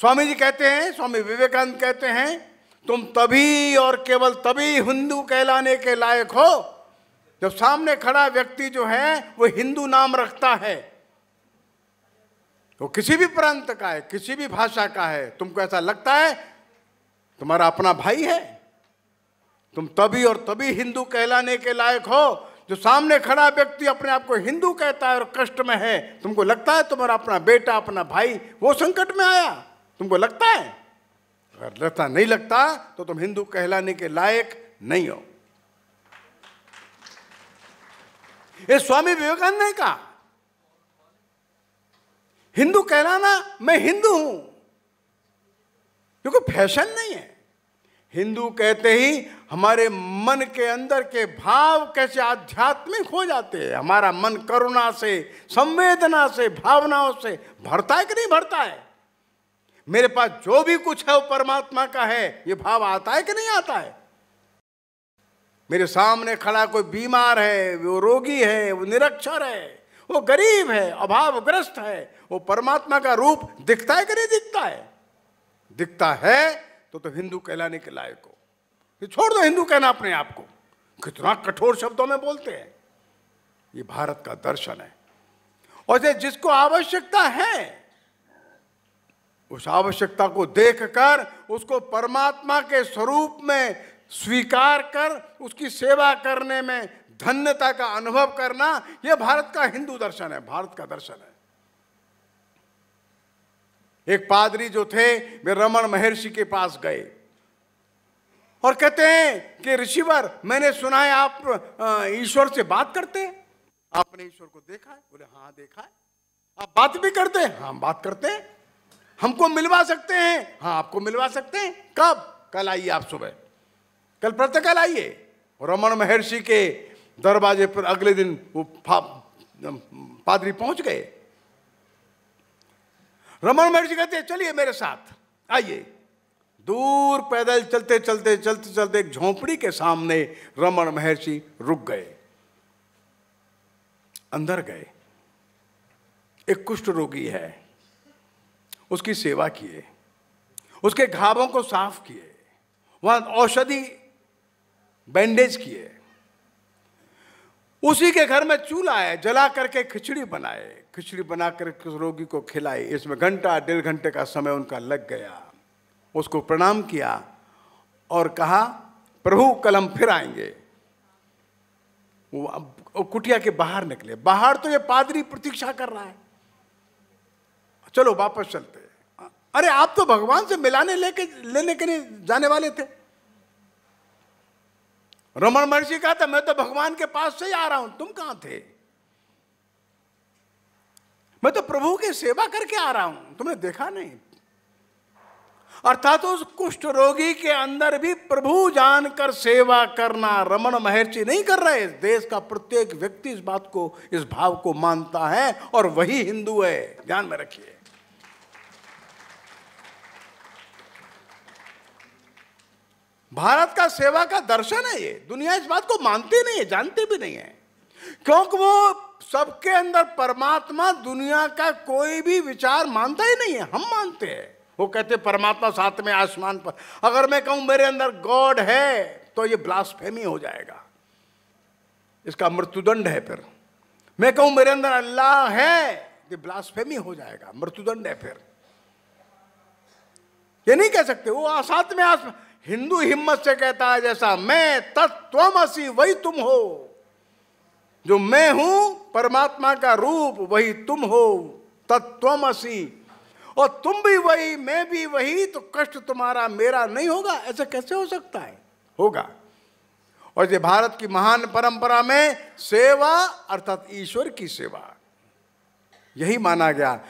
स्वामी जी कहते हैं स्वामी विवेकानंद कहते हैं तुम तभी और केवल तभी हिंदू कहलाने के लायक हो जब सामने खड़ा व्यक्ति जो है वो हिंदू नाम रखता है वो तो किसी भी प्रांत का है किसी भी भाषा का है तुमको ऐसा लगता है तुम्हारा अपना भाई है तुम तभी और तभी हिंदू कहलाने के लायक हो जो सामने खड़ा व्यक्ति अपने आप को हिंदू कहता है और कष्ट में है तुमको लगता है तुम्हारा अपना बेटा अपना भाई वो संकट में आया तुमको लगता है अगर लगता नहीं लगता तो तुम हिंदू कहलाने के लायक नहीं हो ये स्वामी विवेकानंद ने कहा हिंदू कहलाना मैं हिंदू हूं क्योंकि फैशन नहीं है हिंदू कहते ही हमारे मन के अंदर के भाव कैसे आध्यात्मिक हो जाते हैं हमारा मन करुणा से संवेदना से भावनाओं से भरता है कि नहीं भरता है मेरे पास जो भी कुछ है वो परमात्मा का है ये भाव आता है कि नहीं आता है मेरे सामने खड़ा कोई बीमार है वो रोगी है वो निरक्षर है वो गरीब है अभावग्रस्त है वो परमात्मा का रूप दिखता है कि नहीं दिखता है दिखता है तो तो हिंदू कहलाने के लायक हो ये छोड़ दो हिंदू कहना अपने आप को कितना कठोर शब्दों में बोलते हैं ये भारत का दर्शन है और जिसको आवश्यकता है उस आवश्यकता को देखकर उसको परमात्मा के स्वरूप में स्वीकार कर उसकी सेवा करने में धन्यता का अनुभव करना यह भारत का हिंदू दर्शन है भारत का दर्शन है एक पादरी जो थे वे रमन महर्षि के पास गए और कहते हैं कि ऋषिवर मैंने सुना है आप ईश्वर से बात करते हैं आपने ईश्वर को देखा है बोले हाँ देखा है आप बात भी करते हैं हाँ बात करते हैं हमको मिलवा सकते हैं हाँ आपको मिलवा सकते हैं कब कल आइए आप सुबह कल कल आइए रमन महर्षि के दरवाजे पर अगले दिन वो पादरी पहुंच गए रमन महर्षि कहते चलिए मेरे साथ आइए दूर पैदल चलते चलते चलते चलते एक झोंपड़ी के सामने रमन महर्षि रुक गए अंदर गए एक कुष्ठ रोगी है उसकी सेवा किए उसके घावों को साफ किए वहां औषधि बैंडेज किए उसी के घर में चूल्हा है जला करके खिचड़ी बनाए खिचड़ी बनाकर उस रोगी को खिलाई इसमें घंटा डेढ़ घंटे का समय उनका लग गया उसको प्रणाम किया और कहा प्रभु कल हम फिर आएंगे वो कुटिया के बाहर निकले बाहर तो ये पादरी प्रतीक्षा कर रहा है चलो वापस चलते अरे आप तो भगवान से मिलाने लेके लेने के लिए जाने वाले थे रमन महर्षि कहा था मैं तो भगवान के पास से ही आ रहा हूं तुम कहां थे मैं तो प्रभु की सेवा करके आ रहा हूं तुमने देखा नहीं अर्थात तो उस कुष्ठ रोगी के अंदर भी प्रभु जानकर सेवा करना रमन महर्षि नहीं कर रहे इस देश का प्रत्येक व्यक्ति इस बात को इस भाव को मानता है और वही हिंदू है ध्यान में रखिए भारत का सेवा का दर्शन है ये दुनिया इस बात को मानती नहीं है जानती भी नहीं है क्योंकि वो सबके अंदर परमात्मा दुनिया का कोई भी विचार मानता ही नहीं है हम मानते हैं वो कहते परमात्मा साथ में आसमान पर अगर मैं कहूं मेरे अंदर गॉड है तो ये ब्लास्फेमी हो जाएगा इसका मृत्युदंड है फिर मैं कहूं मेरे अंदर अल्लाह है तो ब्लास्फेमी हो जाएगा मृत्युदंड है फिर ये नहीं कह सकते वो साथ में आसमान हिंदू हिम्मत से कहता है जैसा मैं तत्वमसी वही तुम हो जो मैं हूं परमात्मा का रूप वही तुम हो तत्वमसी और तुम भी वही मैं भी वही तो कष्ट तुम्हारा मेरा नहीं होगा ऐसा कैसे हो सकता है होगा और ये भारत की महान परंपरा में सेवा अर्थात ईश्वर की सेवा यही माना गया